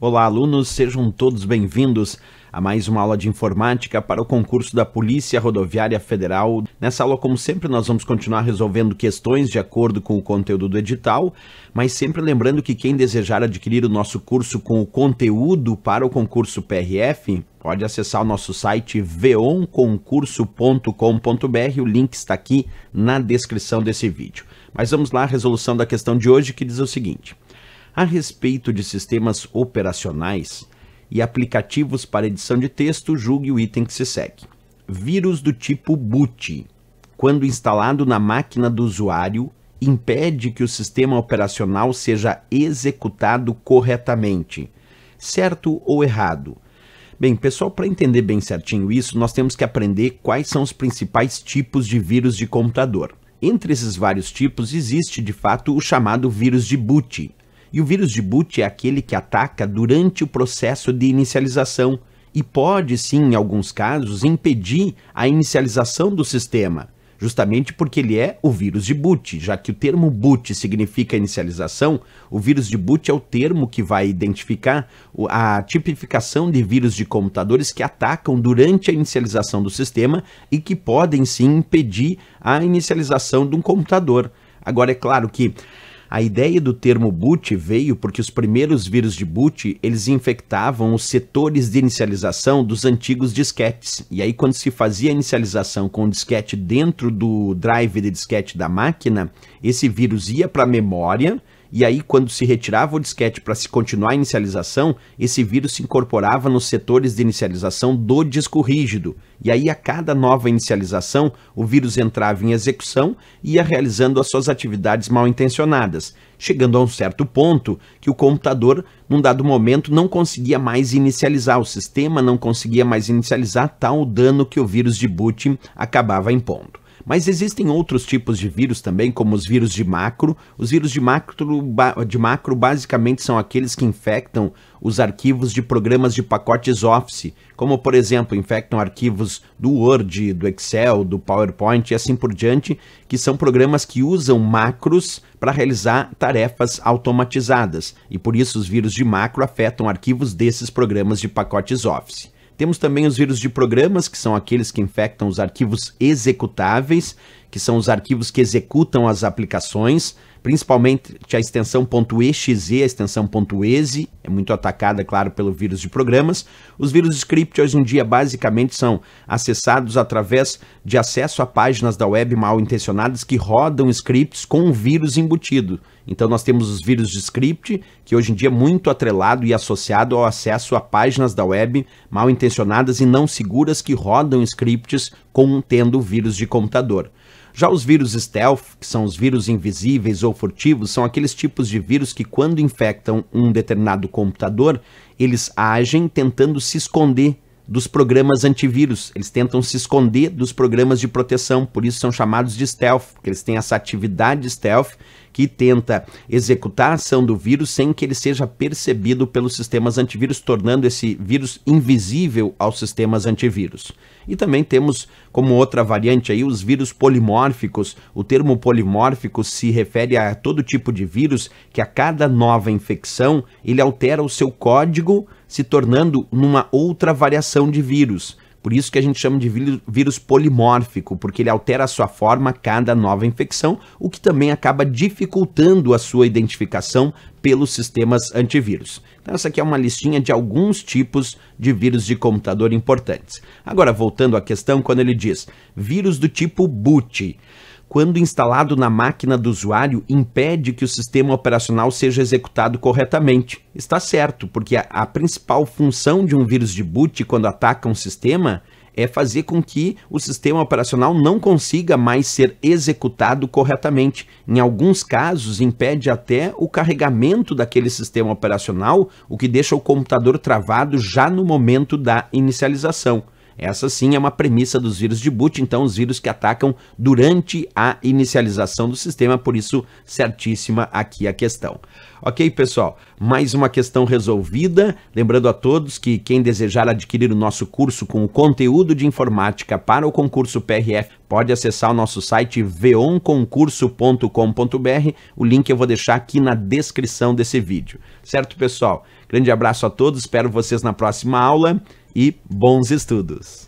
Olá, alunos, sejam todos bem-vindos a mais uma aula de informática para o concurso da Polícia Rodoviária Federal. Nessa aula, como sempre, nós vamos continuar resolvendo questões de acordo com o conteúdo do edital, mas sempre lembrando que quem desejar adquirir o nosso curso com o conteúdo para o concurso PRF, pode acessar o nosso site veonconcurso.com.br, o link está aqui na descrição desse vídeo. Mas vamos lá à resolução da questão de hoje que diz o seguinte: a respeito de sistemas operacionais e aplicativos para edição de texto, julgue o item que se segue. Vírus do tipo boot, quando instalado na máquina do usuário, impede que o sistema operacional seja executado corretamente, certo ou errado. Bem, pessoal, para entender bem certinho isso, nós temos que aprender quais são os principais tipos de vírus de computador. Entre esses vários tipos existe, de fato, o chamado vírus de boot, e o vírus de boot é aquele que ataca durante o processo de inicialização e pode sim, em alguns casos, impedir a inicialização do sistema, justamente porque ele é o vírus de boot. Já que o termo boot significa inicialização, o vírus de boot é o termo que vai identificar a tipificação de vírus de computadores que atacam durante a inicialização do sistema e que podem sim impedir a inicialização de um computador. Agora, é claro que a ideia do termo boot veio porque os primeiros vírus de boot, eles infectavam os setores de inicialização dos antigos disquetes. E aí quando se fazia a inicialização com o disquete dentro do drive de disquete da máquina, esse vírus ia para a memória, e aí quando se retirava o disquete para se continuar a inicialização, esse vírus se incorporava nos setores de inicialização do disco rígido. E aí a cada nova inicialização, o vírus entrava em execução e ia realizando as suas atividades mal intencionadas, chegando a um certo ponto que o computador, num dado momento, não conseguia mais inicializar, o sistema não conseguia mais inicializar tal dano que o vírus de boot acabava impondo. Mas existem outros tipos de vírus também, como os vírus de macro. Os vírus de macro, de macro basicamente são aqueles que infectam os arquivos de programas de pacotes Office, como por exemplo, infectam arquivos do Word, do Excel, do PowerPoint e assim por diante, que são programas que usam macros para realizar tarefas automatizadas, e por isso os vírus de macro afetam arquivos desses programas de pacotes Office. Temos também os vírus de programas, que são aqueles que infectam os arquivos executáveis, que são os arquivos que executam as aplicações, principalmente a extensão .exe, a extensão .exe é muito atacada, claro, pelo vírus de programas. Os vírus de script hoje em dia basicamente são acessados através de acesso a páginas da web mal intencionadas que rodam scripts com um vírus embutido. Então nós temos os vírus de script, que hoje em dia é muito atrelado e associado ao acesso a páginas da web mal intencionadas e não seguras que rodam scripts contendo vírus de computador. Já os vírus stealth, que são os vírus invisíveis ou furtivos, são aqueles tipos de vírus que, quando infectam um determinado computador, eles agem tentando se esconder dos programas antivírus. Eles tentam se esconder dos programas de proteção, por isso são chamados de stealth, porque eles têm essa atividade stealth que tenta executar a ação do vírus sem que ele seja percebido pelos sistemas antivírus, tornando esse vírus invisível aos sistemas antivírus. E também temos como outra variante aí os vírus polimórficos. O termo polimórfico se refere a todo tipo de vírus que a cada nova infecção ele altera o seu código, se tornando numa outra variação de vírus. Por isso que a gente chama de vírus polimórfico, porque ele altera a sua forma a cada nova infecção, o que também acaba dificultando a sua identificação pelos sistemas antivírus. Então essa aqui é uma listinha de alguns tipos de vírus de computador importantes. Agora voltando à questão, quando ele diz vírus do tipo boot, quando instalado na máquina do usuário, impede que o sistema operacional seja executado corretamente. Está certo, porque a, a principal função de um vírus de boot quando ataca um sistema é fazer com que o sistema operacional não consiga mais ser executado corretamente. Em alguns casos, impede até o carregamento daquele sistema operacional, o que deixa o computador travado já no momento da inicialização. Essa sim é uma premissa dos vírus de boot, então os vírus que atacam durante a inicialização do sistema, por isso certíssima aqui a questão. Ok, pessoal? Mais uma questão resolvida. Lembrando a todos que quem desejar adquirir o nosso curso com o conteúdo de informática para o concurso PRF, pode acessar o nosso site veonconcurso.com.br. O link eu vou deixar aqui na descrição desse vídeo. Certo, pessoal? Grande abraço a todos, espero vocês na próxima aula e bons estudos!